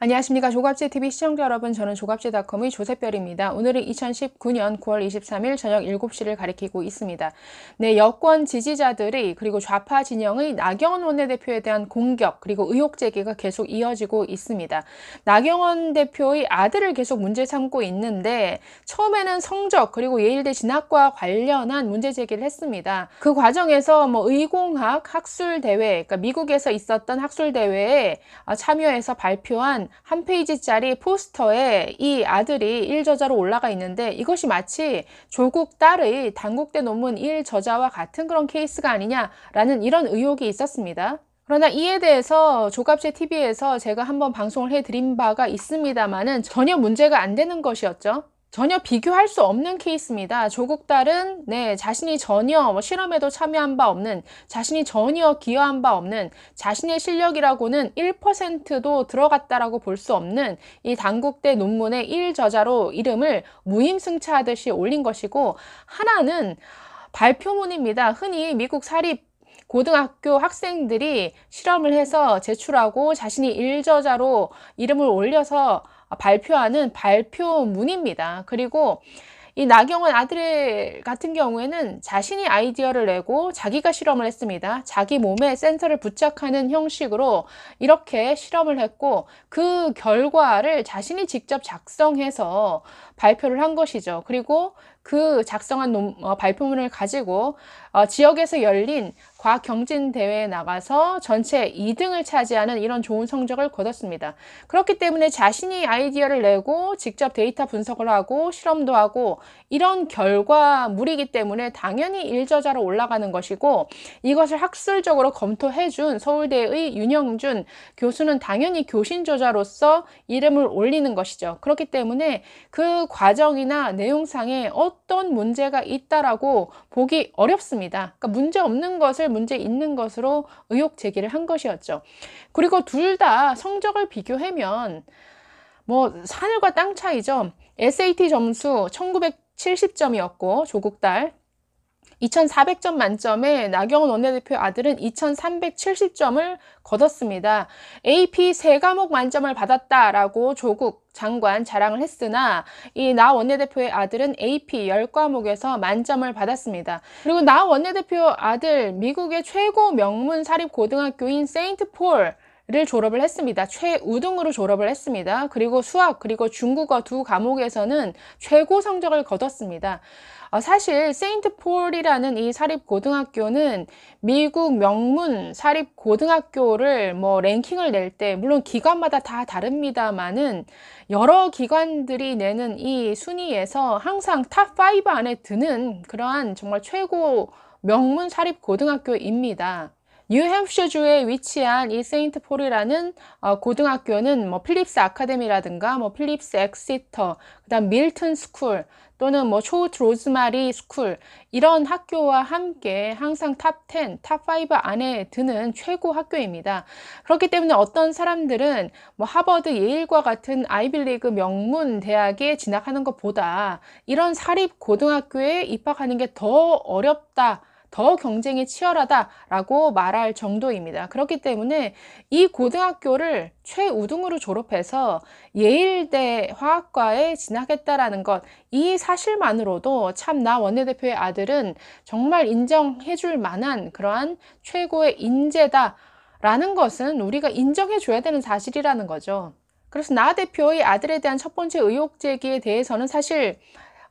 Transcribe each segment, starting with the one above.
안녕하십니까 조갑지TV 시청자 여러분 저는 조갑지닷컴의 조세별입니다. 오늘은 2019년 9월 23일 저녁 7시를 가리키고 있습니다. 네, 여권 지지자들이 그리고 좌파 진영의 나경원 원내대표에 대한 공격 그리고 의혹 제기가 계속 이어지고 있습니다. 나경원 대표의 아들을 계속 문제 삼고 있는데 처음에는 성적 그리고 예일대 진학과 관련한 문제 제기를 했습니다. 그 과정에서 뭐 의공학 학술 대회 그러니까 미국에서 있었던 학술 대회에 참여해서 발표한 보한 페이지짜리 포스터에 이 아들이 1저자로 올라가 있는데 이것이 마치 조국 딸의 단국대 논문 1저자와 같은 그런 케이스가 아니냐라는 이런 의혹이 있었습니다. 그러나 이에 대해서 조갑제 TV에서 제가 한번 방송을 해드린 바가 있습니다만은 전혀 문제가 안 되는 것이었죠. 전혀 비교할 수 없는 케이스입니다. 조국 딸은 네, 자신이 전혀 뭐 실험에도 참여한 바 없는, 자신이 전혀 기여한 바 없는, 자신의 실력이라고는 1%도 들어갔다라고 볼 수 없는 이 당국대 논문의 1저자로 이름을 무임승차하듯이 올린 것이고 하나는 발표문입니다. 흔히 미국 사립 고등학교 학생들이 실험을 해서 제출하고 자신이 일저자로 이름을 올려서 아, 발표하는 발표문입니다. 그리고 이 나경원 아들 같은 경우에는 자신이 아이디어를 내고 자기가 실험을 했습니다. 자기 몸에 센서를 부착하는 형식으로 이렇게 실험을 했고 그 결과를 자신이 직접 작성해서 발표를 한 것이죠. 그리고 그 작성한 어, 발표문을 가지고 어, 지역에서 열린 과학 경진 대회에 나가서 전체 2등을 차지하는 이런 좋은 성적을 거뒀습니다. 그렇기 때문에 자신이 아이디어를 내고 직접 데이터 분석을 하고 실험도 하고 이런 결과물이기 때문에 당연히 일저자로 올라가는 것이고 이것을 학술적으로 검토해 준 서울대의 윤영준 교수는 당연히 교신 저자로서 이름을 올리는 것이죠. 그렇기 때문에 그 과정이나 내용상에 어떤 문제가 있다라고 보기 어렵습니다. 그러니까 문제 없는 것을 문제 있는 것으로 의혹 제기를 한 것이었죠. 그리고 둘 다 성적을 비교하면 뭐 하늘과 땅 차이죠. SAT 점수 1970점이었고 조국 딸 2,400점 만점에 나경원 원내대표 아들은 2,370점을 거뒀습니다. AP 세 과목 만점을 받았다라고 조국 장관 자랑을 했으나 이 나 원내대표의 아들은 AP 10과목에서 만점을 받았습니다. 그리고 나 원내대표 아들 미국의 최고 명문 사립 고등학교인 세인트 폴를 졸업을 했습니다. 최우등으로 졸업을 했습니다. 그리고 수학 그리고 중국어 두 과목에서는 최고 성적을 거뒀습니다. 어, 사실 세인트 폴이라는 이 사립 고등학교는 미국 명문 사립 고등학교를 뭐 랭킹을 낼 때 물론 기관마다 다 다릅니다만은 여러 기관들이 내는 이 순위에서 항상 탑5 안에 드는 그러한 정말 최고 명문 사립 고등학교입니다. 뉴햄프셔주에 위치한 이 세인트 폴이라는 어, 고등학교는 뭐 필립스 아카데미라든가 뭐 필립스 엑시터, 그다음 밀튼 스쿨 또는 뭐 초우트 로즈마리 스쿨 이런 학교와 함께 항상 탑10, 탑5 안에 드는 최고 학교입니다. 그렇기 때문에 어떤 사람들은 뭐 하버드, 예일과 같은 아이빌리그 명문 대학에 진학하는 것보다 이런 사립 고등학교에 입학하는 게 더 어렵다. 더 경쟁이 치열하다라고 말할 정도입니다. 그렇기 때문에 이 고등학교를 최우등으로 졸업해서 예일대 화학과에 진학했다라는 것, 이 사실만으로도 참 나 원내대표의 아들은 정말 인정해줄 만한 그러한 최고의 인재다. 라는 것은 우리가 인정해 줘야 되는 사실이라는 거죠. 그래서 나 대표의 아들에 대한 첫 번째 의혹 제기에 대해서는 사실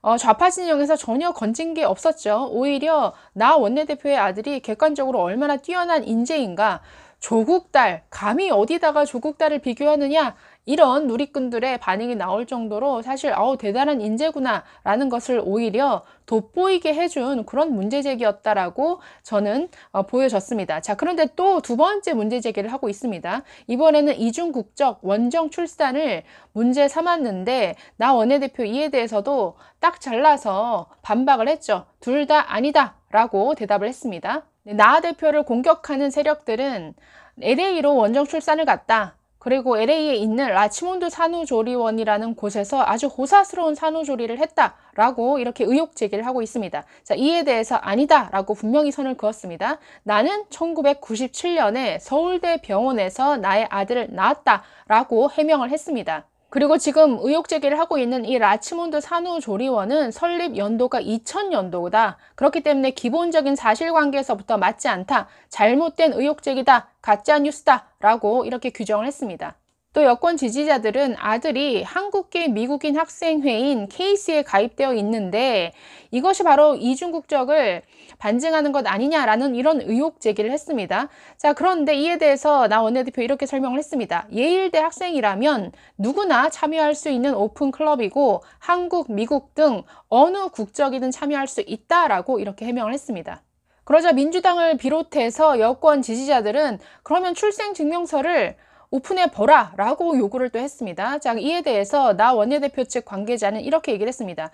어, 좌파 진영에서 전혀 건진 게 없었죠. 오히려 나 원내대표의 아들이 객관적으로 얼마나 뛰어난 인재인가 조국 딸, 감히 어디다가 조국 딸을 비교하느냐 이런 누리꾼들의 반응이 나올 정도로 사실 아우 대단한 인재구나 라는 것을 오히려 돋보이게 해준 그런 문제제기였다라고 저는 어, 보여졌습니다. 자 그런데 또 두 번째 문제제기를 하고 있습니다. 이번에는 이중국적 원정 출산을 문제 삼았는데 나 원내대표 이에 대해서도 딱 잘라서 반박을 했죠. 둘 다 아니다 라고 대답을 했습니다. 네, 나 대표를 공격하는 세력들은 LA로 원정 출산을 갔다. 그리고 LA에 있는 라치몬드 산후조리원이라는 곳에서 아주 고사스러운 산후조리를 했다라고 이렇게 의혹 제기를 하고 있습니다. 자, 이에 대해서 아니다라고 분명히 선을 그었습니다. 나는 1997년에 서울대 병원에서 나의 아들을 낳았다라고 해명을 했습니다. 그리고 지금 의혹 제기를 하고 있는 이 라치몬드 산후조리원은 설립 연도가 2000년도다. 그렇기 때문에 기본적인 사실관계에서부터 맞지 않다. 잘못된 의혹 제기다. 가짜 뉴스다. 라고 이렇게 규정을 했습니다. 또 여권 지지자들은 아들이 한국계 미국인 학생회인 케이스에 가입되어 있는데 이것이 바로 이중 국적을 반증하는 것 아니냐라는 이런 의혹 제기를 했습니다. 자, 그런데 이에 대해서 나 원내대표 이렇게 설명을 했습니다. 예일대 학생이라면 누구나 참여할 수 있는 오픈 클럽이고 한국, 미국 등 어느 국적이든 참여할 수 있다라고 이렇게 해명을 했습니다. 그러자 민주당을 비롯해서 여권 지지자들은 그러면 출생증명서를 오픈해 보라 라고 요구를 또 했습니다. 자 이에 대해서 나 원내대표 측 관계자는 이렇게 얘기를 했습니다.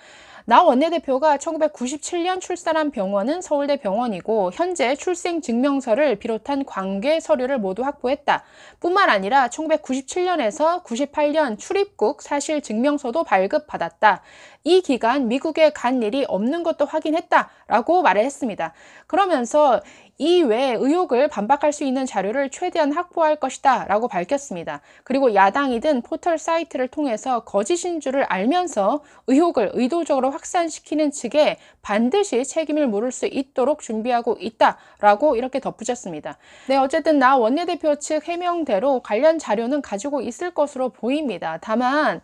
나 원내대표가 1997년 출산한 병원은 서울대 병원이고 현재 출생 증명서를 비롯한 관계 서류를 모두 확보했다. 뿐만 아니라 1997년에서 98년 출입국 사실 증명서도 발급받았다. 이 기간 미국에 간 일이 없는 것도 확인했다. 라고 말을 했습니다. 그러면서 이외 의혹을 반박할 수 있는 자료를 최대한 확보할 것이다. 라고 발 밝혔습니다. 그리고 야당이든 포털 사이트를 통해서 거짓인 줄을 알면서 의혹을 의도적으로 확산시키는 측에 반드시 책임을 물을 수 있도록 준비하고 있다라고 이렇게 덧붙였습니다. 네, 어쨌든 나 원내대표 측 해명대로 관련 자료는 가지고 있을 것으로 보입니다. 다만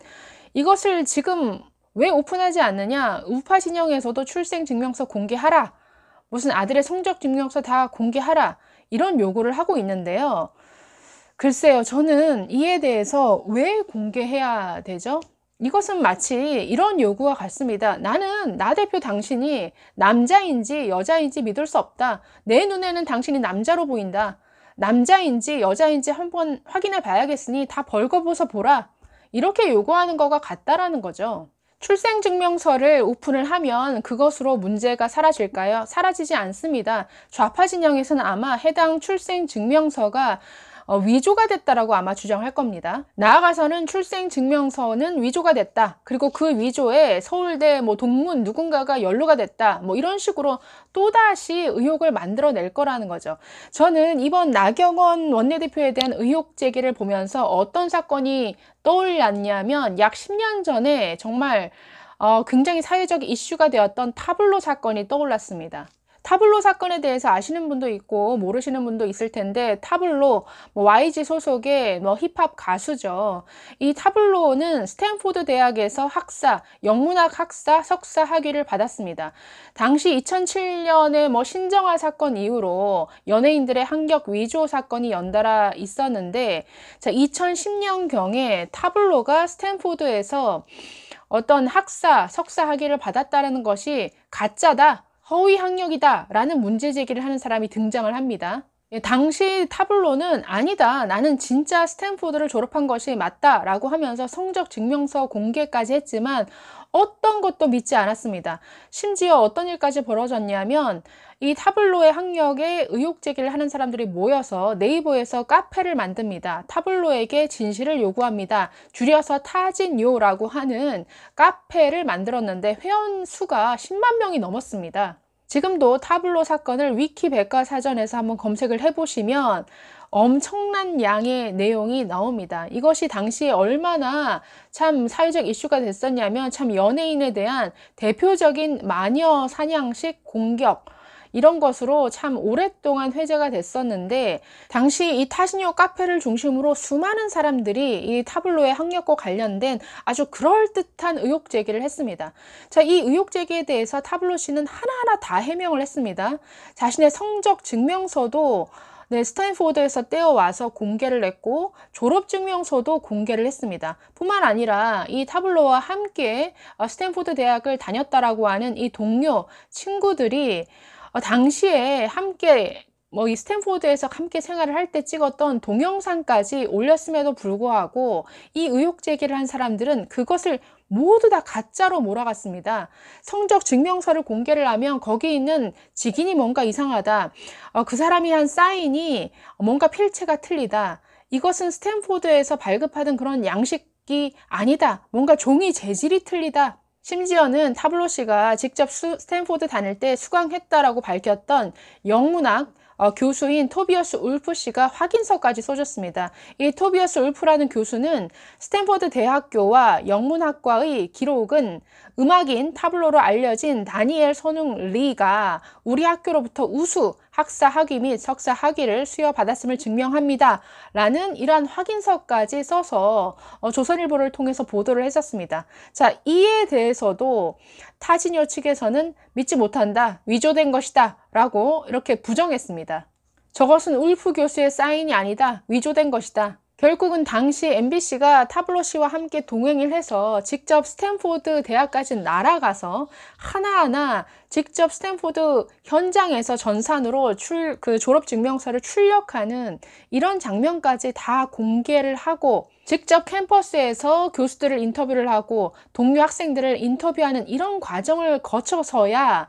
이것을 지금 왜 오픈하지 않느냐? 우파 진영에서도 출생 증명서 공개하라. 무슨 아들의 성적 증명서 다 공개하라. 이런 요구를 하고 있는데요. 글쎄요, 저는 이에 대해서 왜 공개해야 되죠? 이것은 마치 이런 요구와 같습니다. 나는 나 대표 당신이 남자인지 여자인지 믿을 수 없다. 내 눈에는 당신이 남자로 보인다. 남자인지 여자인지 한번 확인해 봐야겠으니 다 벌거벗어 보라. 이렇게 요구하는 것과 같다라는 거죠. 출생증명서를 오픈을 하면 그것으로 문제가 사라질까요? 사라지지 않습니다. 좌파 진영에서는 아마 해당 출생증명서가 어, 위조가 됐다라고 아마 주장할 겁니다. 나아가서는 출생증명서는 위조가 됐다. 그리고 그 위조에 서울대 뭐 동문 누군가가 연루가 됐다. 뭐 이런 식으로 또다시 의혹을 만들어낼 거라는 거죠. 저는 이번 나경원 원내대표에 대한 의혹 제기를 보면서 어떤 사건이 떠올랐냐면 약 10년 전에 정말 어, 굉장히 사회적 이슈가 되었던 타블로 사건이 떠올랐습니다. 타블로 사건에 대해서 아시는 분도 있고 모르시는 분도 있을 텐데 타블로 뭐 YG 소속의 뭐 힙합 가수죠. 이 타블로는 스탠포드 대학에서 학사, 영문학 학사 석사 학위를 받았습니다. 당시 2007년에 뭐 신정아 사건 이후로 연예인들의 한격 위조 사건이 연달아 있었는데 자 2010년 경에 타블로가 스탠포드에서 어떤 학사, 석사 학위를 받았다는 것이 가짜다. 허위 학력이다 라는 문제 제기를 하는 사람이 등장을 합니다. 예, 당시 타블로는 아니다 나는 진짜 스탠포드를 졸업한 것이 맞다 라고 하면서 성적 증명서 공개까지 했지만 어떤 것도 믿지 않았습니다 심지어 어떤 일까지 벌어졌냐면 이 타블로의 학력에 의혹 제기를 하는 사람들이 모여서 네이버에서 카페를 만듭니다 타블로에게 진실을 요구합니다 줄여서 타진요라고 하는 카페를 만들었는데 회원 수가 10만 명이 넘었습니다 지금도 타블로 사건을 위키 백과사전에서 한번 검색을 해보시면 엄청난 양의 내용이 나옵니다. 이것이 당시에 얼마나 참 사회적 이슈가 됐었냐면 참 연예인에 대한 대표적인 마녀 사냥식 공격 이런 것으로 참 오랫동안 회제가 됐었는데 당시 이타시뇨 카페를 중심으로 수많은 사람들이 이 타블로의 학력과 관련된 아주 그럴듯한 의혹 제기를 했습니다. 자, 이 의혹 제기에 대해서 타블로 씨는 하나하나 다 해명을 했습니다. 자신의 성적 증명서도 네, 스탠포드에서 떼어와서 공개를 했고 졸업증명서도 공개를 했습니다. 뿐만 아니라 이 타블로와 함께 어, 스탠포드 대학을 다녔다라고 하는 이 동료 친구들이 어, 당시에 함께 뭐 이 스탠포드에서 함께 생활을 할 때 찍었던 동영상까지 올렸음에도 불구하고 이 의혹 제기를 한 사람들은 그것을 모두 다 가짜로 몰아갔습니다. 성적 증명서를 공개를 하면 거기 있는 직인이 뭔가 이상하다. 어, 그 사람이 한 사인이 뭔가 필체가 틀리다. 이것은 스탠포드에서 발급하던 그런 양식이 아니다. 뭔가 종이 재질이 틀리다. 심지어는 타블로 씨가 직접 수, 스탠포드 다닐 때 수강했다라고 밝혔던 영문학 어, 교수인 토비어스 울프 씨가 확인서까지 써줬습니다. 이 토비어스 울프라는 교수는 스탠퍼드 대학교와 영문학과의 기록은 음악인 타블로로 알려진 다니엘 선웅 리가 우리 학교로부터 우수 학사 학위 및 석사 학위를 수여받았음을 증명합니다. 라는 이러한 확인서까지 써서 어, 조선일보를 통해서 보도를 했었습니다. 자, 이에 대해서도 타진요 측에서는 믿지 못한다. 위조된 것이다. 라고 이렇게 부정했습니다. 저것은 울프 교수의 사인이 아니다. 위조된 것이다. 결국은 당시 MBC가 타블로 씨와 함께 동행을 해서 직접 스탠포드 대학까지 날아가서 하나하나 직접 스탠포드 현장에서 전산으로 출, 그 졸업증명서를 출력하는 이런 장면까지 다 공개를 하고 직접 캠퍼스에서 교수들을 인터뷰를 하고 동료 학생들을 인터뷰하는 이런 과정을 거쳐서야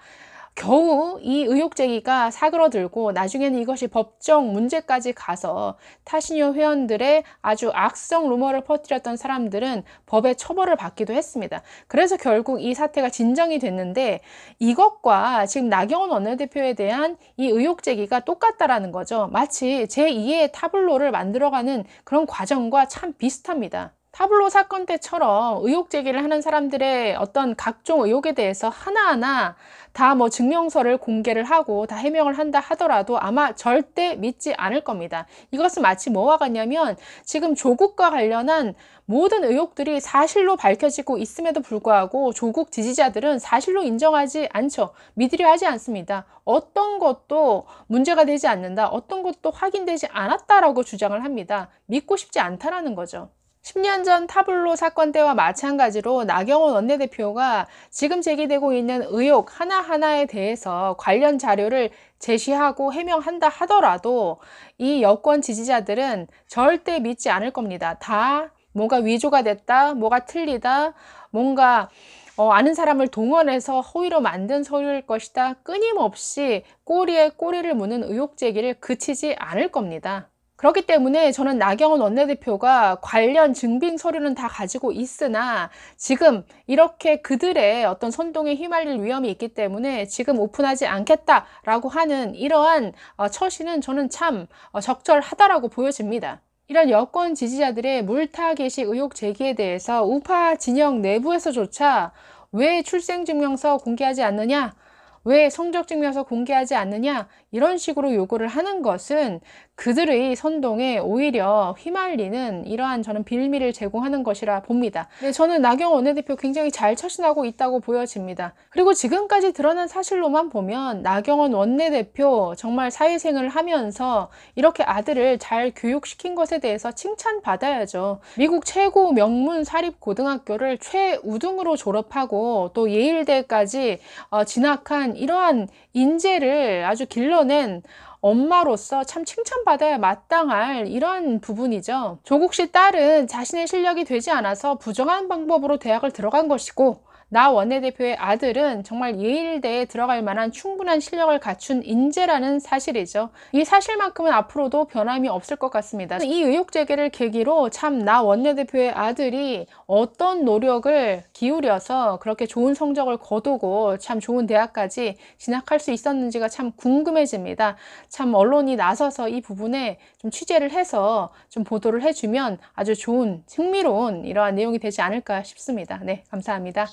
겨우 이 의혹 제기가 사그러들고 나중에는 이것이 법정 문제까지 가서 타시니요 회원들의 아주 악성 루머를 퍼뜨렸던 사람들은 법의 처벌을 받기도 했습니다. 그래서 결국 이 사태가 진정이 됐는데 이것과 지금 나경원 원내대표에 대한 이 의혹 제기가 똑같다라는 거죠. 마치 제2의 타블로를 만들어가는 그런 과정과 참 비슷합니다. 타블로 사건 때처럼 의혹 제기를 하는 사람들의 어떤 각종 의혹에 대해서 하나하나 다 뭐 증명서를 공개를 하고 다 해명을 한다 하더라도 아마 절대 믿지 않을 겁니다. 이것은 마치 뭐와 같냐면 지금 조국과 관련한 모든 의혹들이 사실로 밝혀지고 있음에도 불구하고 조국 지지자들은 사실로 인정하지 않죠. 믿으려 하지 않습니다. 어떤 것도 문제가 되지 않는다. 어떤 것도 확인되지 않았다라고 주장을 합니다. 믿고 싶지 않다라는 거죠. 10년 전 타블로 사건 때와 마찬가지로 나경원 원내대표가 지금 제기되고 있는 의혹 하나하나에 대해서 관련 자료를 제시하고 해명한다 하더라도 이 여권 지지자들은 절대 믿지 않을 겁니다. 다 뭔가 위조가 됐다, 뭐가 틀리다, 뭔가 어, 아는 사람을 동원해서 허위로 만든 서류일 것이다. 끊임없이 꼬리에 꼬리를 무는 의혹 제기를 그치지 않을 겁니다. 그렇기 때문에 저는 나경원 원내대표가 관련 증빙 서류는 다 가지고 있으나 지금 이렇게 그들의 어떤 선동에 휘말릴 위험이 있기 때문에 지금 오픈하지 않겠다라고 하는 이러한 어, 처신은 저는 참 어, 적절하다라고 보여집니다. 이런 여권 지지자들의 물타기식 의혹 제기에 대해서 우파 진영 내부에서조차 왜 출생증명서 공개하지 않느냐? 왜 성적증명서 공개하지 않느냐? 이런 식으로 요구를 하는 것은 그들의 선동에 오히려 휘말리는 이러한 저는 빌미를 제공하는 것이라 봅니다. 네, 저는 나경 원내대표 원 굉장히 잘 처신하고 있다고 보여집니다. 그리고 지금까지 드러난 사실로만 보면 나경원 원내대표 정말 사회생을 하면서 이렇게 아들을 잘 교육시킨 것에 대해서 칭찬받아야죠. 미국 최고 명문 사립 고등학교를 최우등으로 졸업하고 또 예일대까지 어, 진학한 이러한 인재를 아주 길러 만들어 엄마로서 참 칭찬받아야 마땅할 이런 부분이죠. 조국 씨 딸은 자신의 실력이 되지 않아서 부정한 방법으로 대학을 들어간 것이고 나 원내대표의 아들은 정말 예일대에 들어갈 만한 충분한 실력을 갖춘 인재라는 사실이죠. 이 사실만큼은 앞으로도 변함이 없을 것 같습니다. 이 의혹 제기를 계기로 참 나 원내대표의 아들이 어떤 노력을 기울여서 그렇게 좋은 성적을 거두고 참 좋은 대학까지 진학할 수 있었는지가 참 궁금해집니다. 참 언론이 나서서 이 부분에 좀 취재를 해서 좀 보도를 해주면 아주 좋은 흥미로운 이러한 내용이 되지 않을까 싶습니다. 네, 감사합니다.